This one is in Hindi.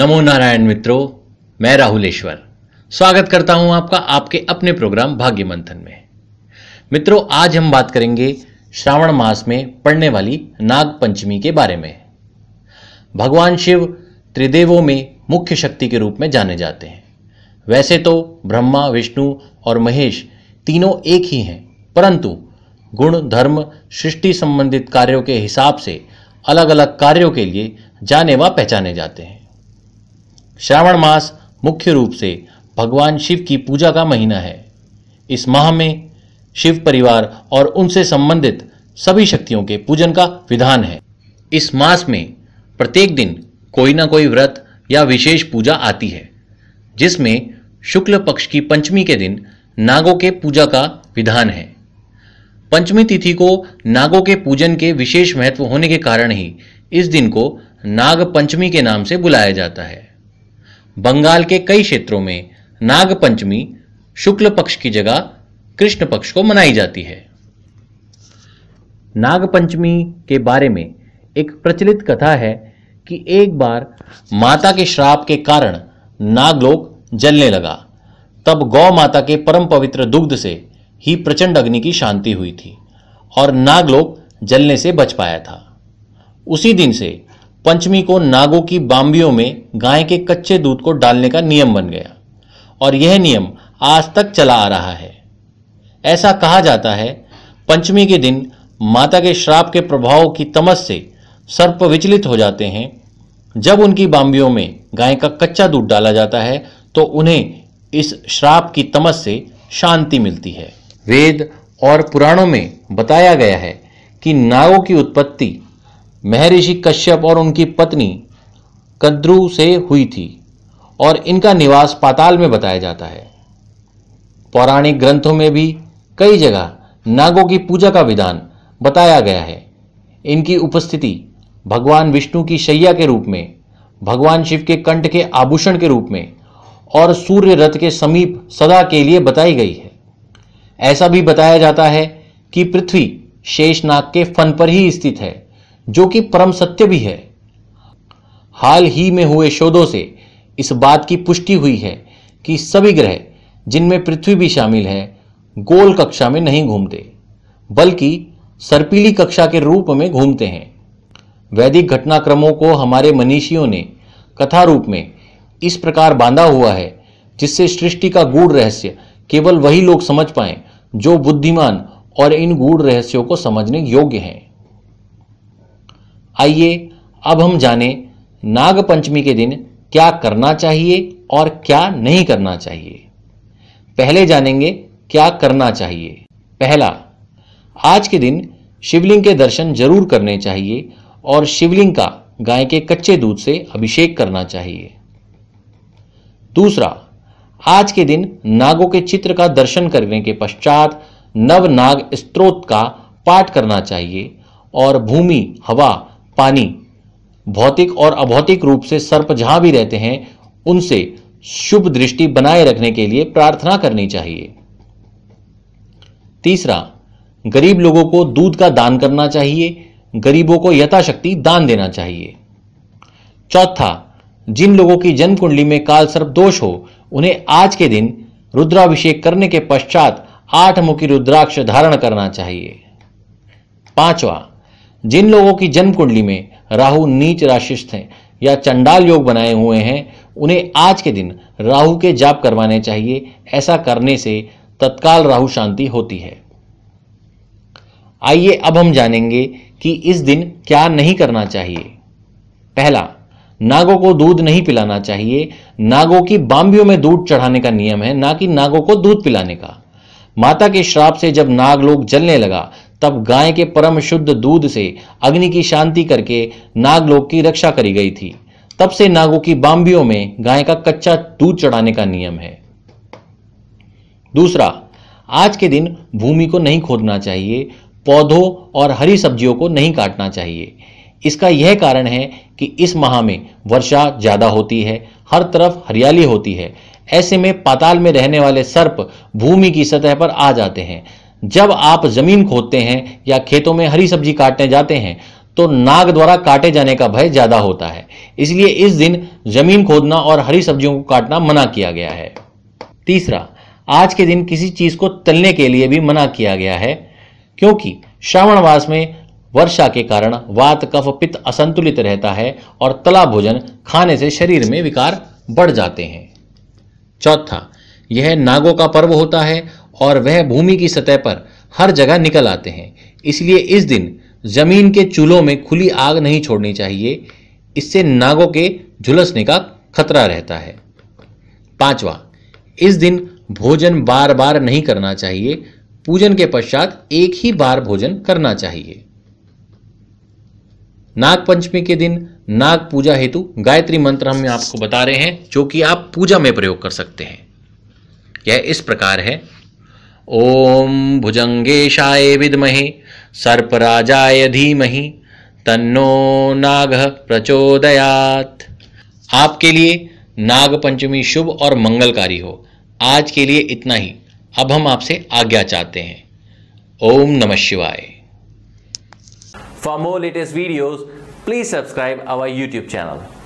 नमो नारायण मित्रों मैं राहुलेश्वर स्वागत करता हूं आपका आपके अपने प्रोग्राम भाग्य मंथन में मित्रों आज हम बात करेंगे श्रावण मास में पड़ने वाली नाग पंचमी के बारे में भगवान शिव त्रिदेवों में मुख्य शक्ति के रूप में जाने जाते हैं वैसे तो ब्रह्मा विष्णु और महेश तीनों एक ही हैं परंतु गुण धर्म सृष्टि संबंधित कार्यों के हिसाब से अलग अलग कार्यों के लिए जाने व पहचाने जाते हैं श्रावण मास मुख्य रूप से भगवान शिव की पूजा का महीना है इस माह में शिव परिवार और उनसे संबंधित सभी शक्तियों के पूजन का विधान है इस मास में प्रत्येक दिन कोई ना कोई व्रत या विशेष पूजा आती है जिसमें शुक्ल पक्ष की पंचमी के दिन नागों के पूजा का विधान है पंचमी तिथि को नागों के पूजन के विशेष महत्व होने के कारण ही इस दिन को नाग पंचमी के नाम से बुलाया जाता है बंगाल के कई क्षेत्रों में नाग पंचमी शुक्ल पक्ष की जगह कृष्ण पक्ष को मनाई जाती है नाग पंचमी के बारे में एक प्रचलित कथा है कि एक बार माता के श्राप के कारण नागलोक जलने लगा तब गौ माता के परम पवित्र दुग्ध से ही प्रचंड अग्नि की शांति हुई थी और नागलोक जलने से बच पाया था उसी दिन से पंचमी को नागों की बाम्बियों में गाय के कच्चे दूध को डालने का नियम बन गया और यह नियम आज तक चला आ रहा है ऐसा कहा जाता है पंचमी के दिन माता के श्राप के प्रभाव की तमस से सर्प विचलित हो जाते हैं जब उनकी बाम्बियों में गाय का कच्चा दूध डाला जाता है तो उन्हें इस श्राप की तमस से शांति मिलती है वेद और पुराणों में बताया गया है कि नागों की उत्पत्ति महर्षि कश्यप और उनकी पत्नी कद्रु से हुई थी और इनका निवास पाताल में बताया जाता है पौराणिक ग्रंथों में भी कई जगह नागों की पूजा का विधान बताया गया है इनकी उपस्थिति भगवान विष्णु की शैया के रूप में भगवान शिव के कंठ के आभूषण के रूप में और सूर्य रथ के समीप सदा के लिए बताई गई है ऐसा भी बताया जाता है कि पृथ्वी शेषनाग के फन पर ही स्थित है जो कि परम सत्य भी है हाल ही में हुए शोधों से इस बात की पुष्टि हुई है कि सभी ग्रह जिनमें पृथ्वी भी शामिल है गोल कक्षा में नहीं घूमते बल्कि सर्पीली कक्षा के रूप में घूमते हैं वैदिक घटनाक्रमों को हमारे मनीषियों ने कथा रूप में इस प्रकार बांधा हुआ है जिससे सृष्टि का गूढ़ रहस्य केवल वही लोग समझ पाए जो बुद्धिमान और इन गूढ़ रहस्यों को समझने योग्य हैं आइए अब हम जाने नाग पंचमी के दिन क्या करना चाहिए और क्या नहीं करना चाहिए पहले जानेंगे क्या करना चाहिए पहला आज के दिन शिवलिंग के दर्शन जरूर करने चाहिए और शिवलिंग का गाय के कच्चे दूध से अभिषेक करना चाहिए दूसरा आज के दिन नागों के चित्र का दर्शन करने के पश्चात नव नाग स्त्रोत का पाठ करना चाहिए और भूमि हवा पानी भौतिक और अभौतिक रूप से सर्प जहां भी रहते हैं उनसे शुभ दृष्टि बनाए रखने के लिए प्रार्थना करनी चाहिए तीसरा गरीब लोगों को दूध का दान करना चाहिए गरीबों को यथाशक्ति दान देना चाहिए चौथा जिन लोगों की जन्म कुंडली में काल सर्प दोष हो उन्हें आज के दिन रुद्राभिषेक करने के पश्चात आठ मुखी रुद्राक्ष धारण करना चाहिए पांचवा जिन लोगों की जन्म कुंडली में राहु नीच राशि हैं या चंडाल योग बनाए हुए हैं उन्हें आज के दिन राहु के जाप करवाने चाहिए ऐसा करने से तत्काल राहु शांति होती है आइए अब हम जानेंगे कि इस दिन क्या नहीं करना चाहिए पहला नागों को दूध नहीं पिलाना चाहिए नागों की बाम्बियों में दूध चढ़ाने का नियम है ना कि नागों को दूध पिलाने का माता के श्राप से जब नाग लोग जलने लगा तब गाय के परम शुद्ध दूध से अग्नि की शांति करके नाग लोग की रक्षा करी गई थी तब से नागों की बाम्बियों में गाय का कच्चा दूध चढ़ाने का नियम है दूसरा आज के दिन भूमि को नहीं खोदना चाहिए पौधों और हरी सब्जियों को नहीं काटना चाहिए इसका यह कारण है कि इस माह में वर्षा ज़्यादा होती है हर तरफ हरियाली होती है ऐसे में पाताल में रहने वाले सर्प भूमि की सतह पर आ जाते हैं जब आप जमीन खोदते हैं या खेतों में हरी सब्जी काटने जाते हैं तो नाग द्वारा काटे जाने का भय ज्यादा होता है इसलिए इस दिन जमीन खोदना और हरी सब्जियों को काटना मना किया गया है तीसरा आज के दिन किसी चीज को तलने के लिए भी मना किया गया है क्योंकि श्रावण मास में वर्षा के कारण वात कफ पित्त असंतुलित रहता है और तला भोजन खाने से शरीर में विकार बढ़ जाते हैं चौथा यह नागों का पर्व होता है और वह भूमि की सतह पर हर जगह निकल आते हैं इसलिए इस दिन जमीन के चूल्हों में खुली आग नहीं छोड़नी चाहिए इससे नागों के झुलसने का खतरा रहता है पांचवा इस दिन भोजन बार बार नहीं करना चाहिए पूजन के पश्चात एक ही बार भोजन करना चाहिए नाग पंचमी के दिन नाग पूजा हेतु गायत्री मंत्र हम आपको बता रहे हैं जो कि आप पूजा में प्रयोग कर सकते हैं यह इस प्रकार है ओम भुजंगेशाय विदमहे सर्पराजाय धीमहि तन्नो नाग प्रचोदयात आपके लिए नाग पंचमी शुभ और मंगलकारी हो आज के लिए इतना ही अब हम आपसे आज्ञा चाहते हैं ओम नमः शिवाय for more latest videos please subscribe our YouTube channel